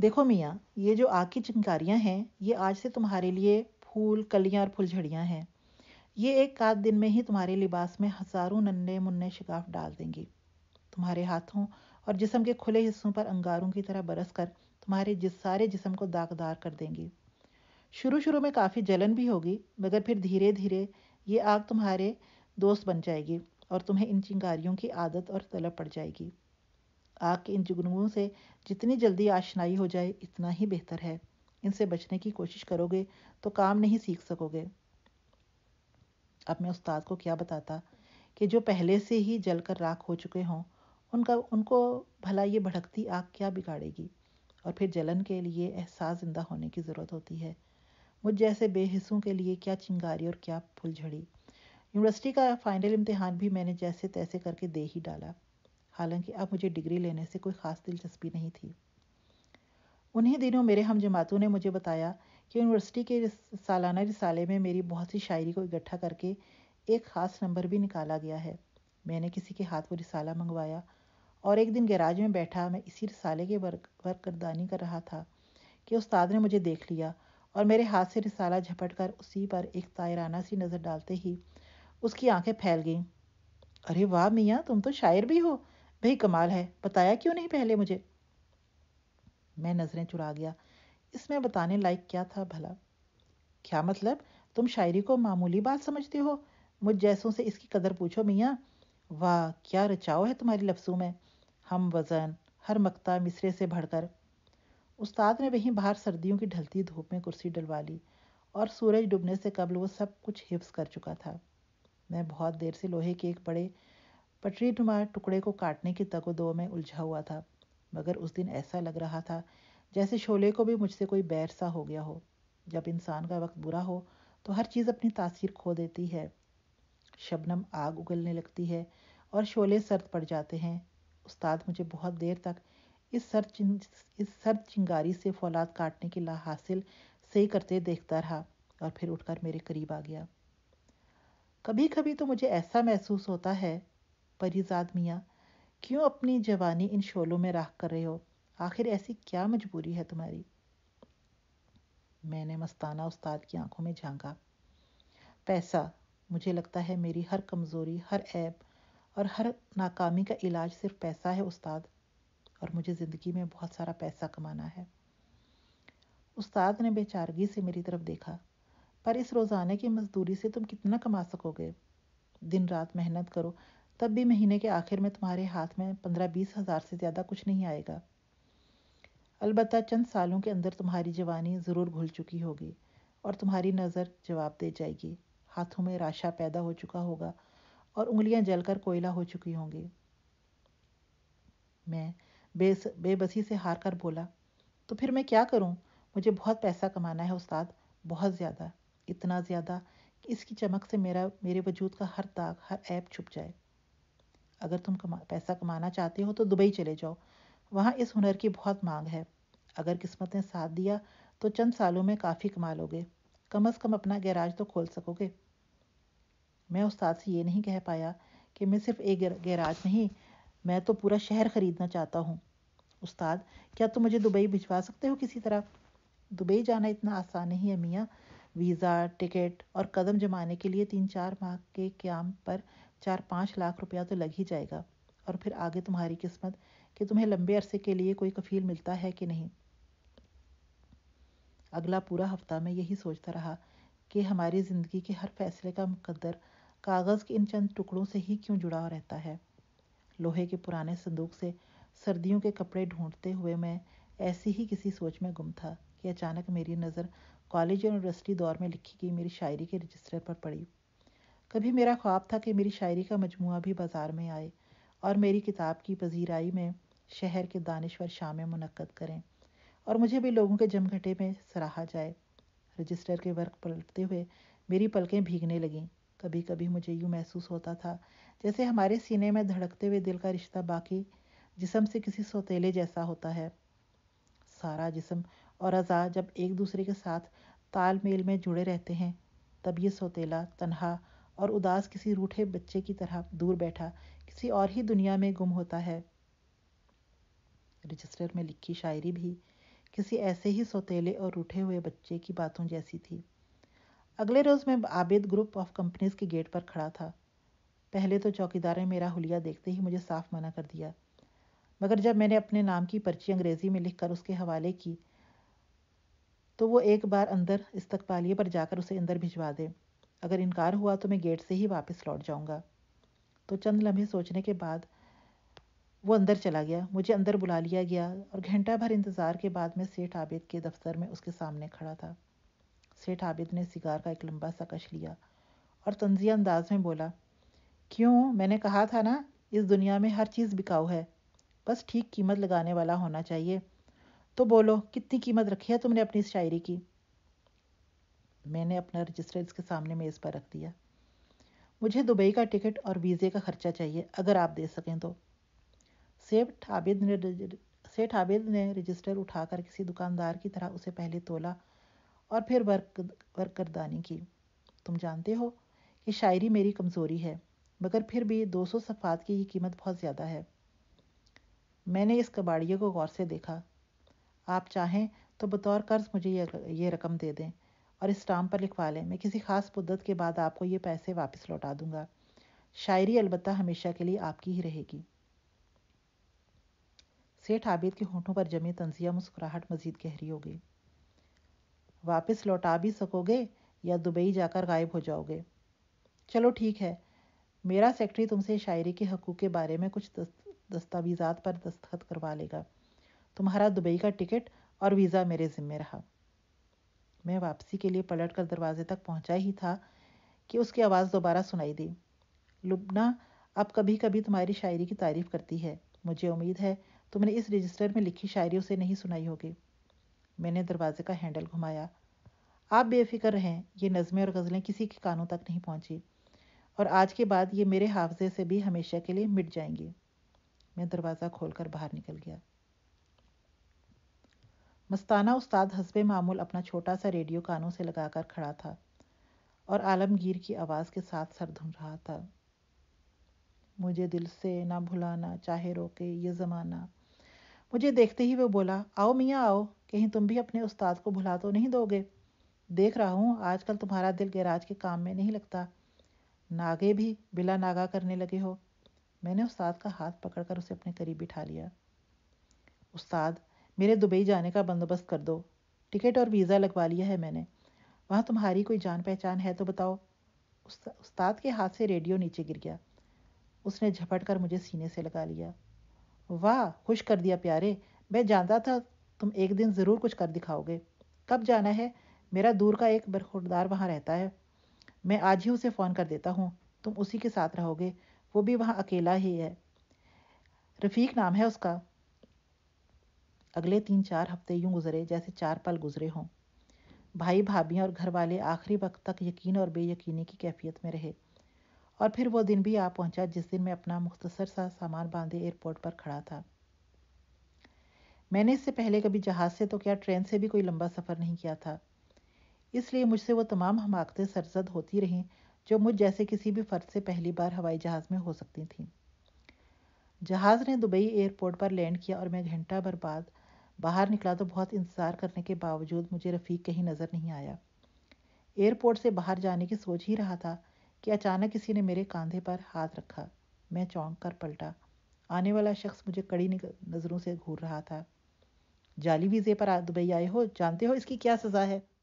देखो मियाँ ये जो आग की चिंकारियाँ हैं ये आज से तुम्हारे लिए फूल कलियाँ और फुलझड़ियाँ हैं ये एक आध दिन में ही तुम्हारे लिबास में हजारों नन्हे मुन्ने शिकाफ डाल देंगी तुम्हारे हाथों और जिसम के खुले हिस्सों पर अंगारों की तरह बरस कर तुम्हारे जिस सारे जिसम को दागदार कर देंगी शुरू शुरू में काफ़ी जलन भी होगी मगर फिर धीरे धीरे ये आग तुम्हारे दोस्त बन जाएगी और तुम्हें इन चिंगारियों की आदत और तलब पड़ जाएगी के इन जुगनुओं से जितनी जल्दी आशनाई हो जाए इतना ही बेहतर है इनसे बचने की कोशिश करोगे तो काम नहीं सीख सकोगे अब मैं उस्ताद को क्या बताता कि जो पहले से ही जलकर राख हो चुके हों उनका उनको भला ये भड़कती आग क्या बिगाड़ेगी और फिर जलन के लिए एहसास जिंदा होने की ज़रूरत होती है मुझ जैसे बेहिसों के लिए क्या चिंगारी और क्या फुलझड़ी यूनिवर्सिटी का फाइनल इम्तहान भी मैंने जैसे तैसे करके दे ही डाला हालांकि अब मुझे डिग्री लेने से कोई ख़ास दिलचस्पी नहीं थी उन्हीं दिनों मेरे हम जमातों ने मुझे बताया कि यूनिवर्सिटी के सालाना रिसाले में मेरी बहुत सी शायरी को इकट्ठा करके एक ख़ास नंबर भी निकाला गया है मैंने किसी के हाथ वो रिसाला मंगवाया और एक दिन गैराज में बैठा मैं इसी रिसाले वर्क करदानी कर रहा था कि उस्ताद ने मुझे देख लिया और मेरे हाथ से रिसाला झपट कर उसी पर एक तायराना सी नज़र डालते ही उसकी आंखें फैल गईं अरे वाह मियाँ तुम तो शायर भी हो भाई कमाल है बताया क्यों नहीं पहले मुझे मैं नज़रें चुरा गया इसमें बताने लायक क्या था भला क्या मतलब तुम शायरी को मामूली बात समझते हो मुझ जैसों से इसकी कदर पूछो मियाँ वाह क्या रचाओ है तुम्हारी लफ्ज़ों में हम वज़न हर मकता मिसरे से भरकर उस्ताद ने वहीं बाहर सर्दियों की ढलती धूप में कुर्सी डलवा ली और सूरज डूबने से कबल वो सब कुछ हिफ्स कर चुका था मैं बहुत देर से लोहे के एक बड़े पटरी पटरीनुमा टुकड़े को काटने की तगोदो में उलझा हुआ था मगर उस दिन ऐसा लग रहा था जैसे शोले को भी मुझसे कोई बैर सा हो गया हो जब इंसान का वक्त बुरा हो तो हर चीज़ अपनी तासीर खो देती है शबनम आग उगलने लगती है और शोले सर्द पड़ जाते हैं उस्ताद मुझे बहुत देर तक इस सर्द इस सर्द चिंगारी से फौलाद काटने की ला हासिल सही करते देखता रहा और फिर उठकर मेरे करीब आ गया कभी कभी तो मुझे ऐसा महसूस होता है परिजाद मियाँ क्यों अपनी जवानी इन शोलों में राख कर रहे हो आखिर ऐसी क्या मजबूरी है तुम्हारी मैंने मस्ताना उस्ताद की आंखों में झांका पैसा मुझे लगता है मेरी हर कमज़ोरी हर ऐब और हर नाकामी का इलाज सिर्फ पैसा है उस्ताद और मुझे ज़िंदगी में बहुत सारा पैसा कमाना है उस्ताद ने बेचारगी से मेरी तरफ देखा पर इस रोजाना की मजदूरी से तुम कितना कमा सकोगे दिन रात मेहनत करो तब भी महीने के आखिर में तुम्हारे हाथ में पंद्रह बीस हज़ार से ज़्यादा कुछ नहीं आएगा अलबत् चंद सालों के अंदर तुम्हारी जवानी ज़रूर घुल चुकी होगी और तुम्हारी नज़र जवाब दे जाएगी हाथों में राशा पैदा हो चुका होगा और उंगलियां जलकर कोयला हो चुकी होंगी मैं बेस बेबसी से हार कर बोला तो फिर मैं क्या करूं? मुझे बहुत पैसा कमाना है उस्ताद बहुत ज़्यादा इतना ज़्यादा कि इसकी चमक से मेरा मेरे वजूद का हर दाग हर ऐप छुप जाए अगर तुम कमा पैसा कमाना चाहते हो तो दुबई चले जाओ वहाँ इस हुनर की बहुत मांग है अगर किस्मत ने साथ दिया तो चंद सालों में काफ़ी कमा लोगे कम अज़ कम अपना गैराज तो खोल सकोगे मैं उस्ताद से ये नहीं कह पाया कि मैं सिर्फ एक गैराज नहीं मैं तो पूरा शहर ख़रीदना चाहता हूँ उस्ताद क्या तुम तो मुझे दुबई भिजवा सकते हो किसी तरह दुबई जाना इतना आसान नहीं है मियाँ वीज़ा टिकट और कदम जमाने के लिए तीन चार माह के क्याम पर चार पाँच लाख रुपया तो लग ही जाएगा और फिर आगे तुम्हारी किस्मत कि तुम्हें लंबे अरसे के लिए कोई कफील मिलता है कि नहीं अगला पूरा हफ्ता मैं यही सोचता रहा कि हमारी ज़िंदगी के हर फैसले का मुकद्दर कागज़ के इन चंद टुकड़ों से ही क्यों जुड़ा रहता है लोहे के पुराने संदूक से सर्दियों के कपड़े ढूंढते हुए मैं ऐसी ही किसी सोच में गुम था कि अचानक मेरी नज़र कॉलेज यूनिवर्सिटी दौर में लिखी गई मेरी शायरी के रजिस्टर पर पड़ी कभी मेरा ख्वाब था कि मेरी शायरी का मजमु भी बाज़ार में आए और मेरी किताब की पजीराई में शहर के दानश्वर शामें मुनकद करें और मुझे भी लोगों के जमघटे में सराहा जाए रजिस्टर के वर्क पलटते हुए मेरी पलकें भीगने लगीं कभी कभी मुझे यूँ महसूस होता था जैसे हमारे सीने में धड़कते हुए दिल का रिश्ता बाकी जिसम से किसी सौतेले जैसा होता है सारा जिसम और अज़ा जब एक दूसरे के साथ तालमेल में जुड़े रहते हैं तब ये सौतेला तनहा और उदास किसी रूठे बच्चे की तरह दूर बैठा किसी और ही दुनिया में गुम होता है रजिस्टर में लिखी शायरी भी किसी ऐसे ही सौतेले और रूठे हुए बच्चे की बातों जैसी थी अगले रोज़ मैं आबिद ग्रुप ऑफ कंपनीज के गेट पर खड़ा था पहले तो चौकीदार ने मेरा हुलिया देखते ही मुझे साफ मना कर दिया मगर जब मैंने अपने नाम की पर्ची अंग्रेज़ी में लिखकर उसके हवाले की तो वो एक बार अंदर इस्तकबालिए पर जाकर उसे अंदर भिजवा दे अगर इनकार हुआ तो मैं गेट से ही वापस लौट जाऊंगा तो चंद लम्हे सोचने के बाद वो अंदर चला गया मुझे अंदर बुला लिया गया और घंटा भर इंतज़ार के बाद मैं सेठ आबिद के दफ्तर में उसके सामने खड़ा था सेठ आबिद ने सिगार का एक लंबा सा कश लिया और तंजिया अंदाज में बोला क्यों मैंने कहा था ना इस दुनिया में हर चीज़ बिकाऊ है बस ठीक कीमत लगाने वाला होना चाहिए तो बोलो कितनी कीमत रखी है तुमने अपनी इस शायरी की मैंने अपना रजिस्टर इसके सामने मेज़ पर रख दिया मुझे दुबई का टिकट और वीज़े का खर्चा चाहिए अगर आप दे सकें तो सेठ आबिद ने सेठ आबिद ने रजिस्टर उठाकर किसी दुकानदार की तरह उसे पहले तोला और फिर वर्क वर्करदानी की तुम जानते हो कि शायरी मेरी कमज़ोरी है मगर फिर भी दो सौ सफ़ात की ये कीमत बहुत ज़्यादा है मैंने इस कबाड़िए को गौर से देखा आप चाहें तो बतौर कर्ज मुझे ये रकम दे दें और इस स्टाम्प पर लिखवा लें मैं किसी ख़ास मुद्दत के बाद आपको ये पैसे वापस लौटा दूंगा शायरी अलबत् हमेशा के लिए आपकी ही रहेगी सेठ आबिद के होठों पर जमी तंजिया मुस्कुराहट मजीद गहरी हो गई वापस लौटा भी सकोगे या दुबई जाकर गायब हो जाओगे चलो ठीक है मेरा सेक्रेटरी तुमसे शायरी के हकूक़ के बारे में कुछ दस्तावीजा पर दस्तखत करवा लेगा तुम्हारा दुबई का टिकट और वीज़ा मेरे ज़िम्मे रहा मैं वापसी के लिए पलट कर दरवाजे तक पहुंचा ही था कि उसकी आवाज़ दोबारा सुनाई दी लुबना अब कभी कभी तुम्हारी शायरी की तारीफ करती है मुझे उम्मीद है तुमने इस रजिस्टर में लिखी शायरी उसे नहीं सुनाई होगी मैंने दरवाजे का हैंडल घुमाया आप बेफिक्र रहें ये नज़में और गज़लें किसी के कानों तक नहीं पहुंची और आज के बाद ये मेरे हाफजे से भी हमेशा के लिए मिट जाएंगी मैं दरवाज़ा खोलकर बाहर निकल गया मस्ताना उस्ताद हसब मामूल अपना छोटा सा रेडियो कानों से लगाकर खड़ा था और आलमगीर की आवाज़ के साथ सर धुन रहा था मुझे दिल से ना भुलाना चाहे रोके ये ज़माना मुझे देखते ही वो बोला आओ मियाँ आओ कहीं तुम भी अपने उस्ताद को भुला तो नहीं दोगे देख रहा हूँ आजकल तुम्हारा दिल गैराज के काम में नहीं लगता नागे भी बिला नागा करने लगे हो मैंने उस्ताद का हाथ पकड़कर उसे अपने करीब बिठा लिया उस्ताद मेरे दुबई जाने का बंदोबस्त कर दो टिकट और वीज़ा लगवा लिया है मैंने वहाँ तुम्हारी कोई जान पहचान है तो बताओ उस्ता, उस्ताद के हाथ से रेडियो नीचे गिर गया उसने झपट कर मुझे सीने से लगा लिया वाह खुश कर दिया प्यारे मैं जानता था तुम एक दिन ज़रूर कुछ कर दिखाओगे कब जाना है मेरा दूर का एक बरखुरदार वहाँ रहता है मैं आज ही उसे फ़ोन कर देता हूँ तुम उसी के साथ रहोगे वो भी वहाँ अकेला ही है रफ़ीक नाम है उसका अगले तीन चार हफ्ते यूं गुजरे जैसे चार पल गुजरे हों भाई भाभी और घर वाले आखिरी वक्त तक यकीन और बेयकीनी की कैफियत में रहे और फिर वो दिन भी आ पहुंचा जिस दिन मैं अपना मुख्तसर सा सामान बांधे एयरपोर्ट पर खड़ा था मैंने इससे पहले कभी जहाज़ से तो क्या ट्रेन से भी कोई लंबा सफ़र नहीं किया था इसलिए मुझसे वो तमाम हमाकतें सरजद होती रहीं जो मुझ जैसे किसी भी फ़र्द से पहली बार हवाई जहाज़ में हो सकती थीं जहाज़ ने दुबई एयरपोर्ट पर लैंड किया और मैं घंटा भर बाद बाहर निकला तो बहुत इंतज़ार करने के बावजूद मुझे रफ़ीक कहीं नज़र नहीं आया एयरपोर्ट से बाहर जाने की सोच ही रहा था कि अचानक किसी ने मेरे कंधे पर हाथ रखा मैं चौंक कर पलटा आने वाला शख्स मुझे कड़ी नज़रों से घूर रहा था जाली वीज़े पर दुबई आए हो जानते हो इसकी क्या सज़ा है